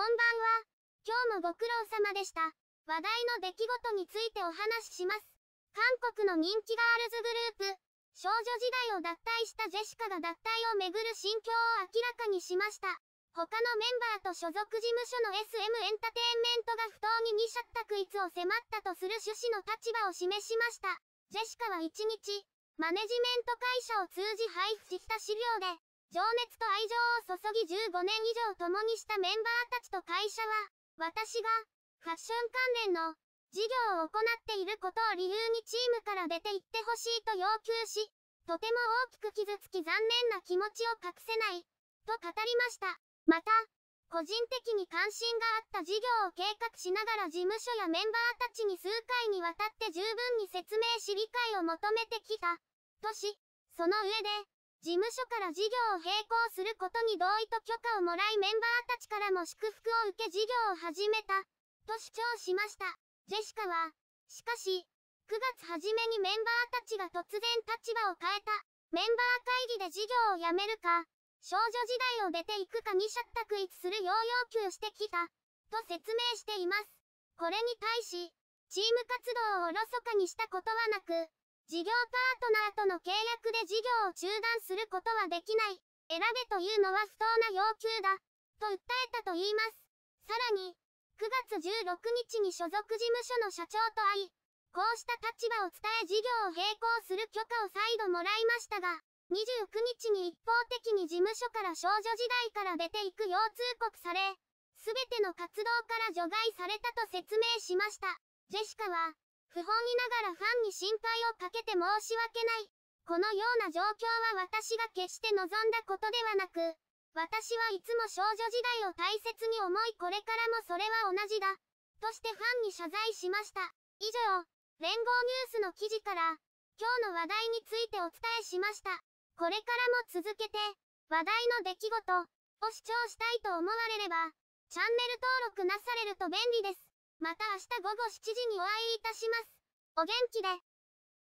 こんばんは。今日もご苦労様でした。話題の出来事についてお話しします。韓国の人気ガールズグループ、少女時代を脱退したジェシカが脱退をめぐる心境を明らかにしました。他のメンバーと所属事務所の SM エンタテインメントが不当に二者択一を迫ったとする趣旨の立場を示しました。ジェシカは1日、マネジメント会社を通じ配布した資料で、情熱と愛情を注ぎ15年以上共にしたメンバーたちと会社は、私が、ファッション関連の、事業を行っていることを理由にチームから出て行ってほしいと要求し、とても大きく傷つき残念な気持ちを隠せない、と語りました。また、個人的に関心があった事業を計画しながら事務所やメンバーたちに数回にわたって十分に説明し理解を求めてきた、とし、その上で、事務所から事業を並行することに同意と許可をもらいメンバーたちからも祝福を受け事業を始めた、と主張しました。ジェシカは、しかし、9月初めにメンバーたちが突然立場を変えた。メンバー会議で事業をやめるか、少女時代を出ていくかに尺ャ一するよう要求してきた、と説明しています。これに対し、チーム活動をおろそかにしたことはなく、事業パートナーとの契約で事業を中断することはできない。選べというのは不当な要求だ。と訴えたと言います。さらに、9月16日に所属事務所の社長と会い、こうした立場を伝え事業を並行する許可を再度もらいましたが、29日に一方的に事務所から少女時代から出ていくよう通告され、すべての活動から除外されたと説明しました。ジェシカは、不本意ながらファンに心配をかけて申し訳ない。このような状況は私が決して望んだことではなく、私はいつも少女時代を大切に思いこれからもそれは同じだ。としてファンに謝罪しました。以上、連合ニュースの記事から、今日の話題についてお伝えしました。これからも続けて、話題の出来事を視聴したいと思われれば、チャンネル登録なされると便利です。また明日午後7時にお会いいたします。お元気で。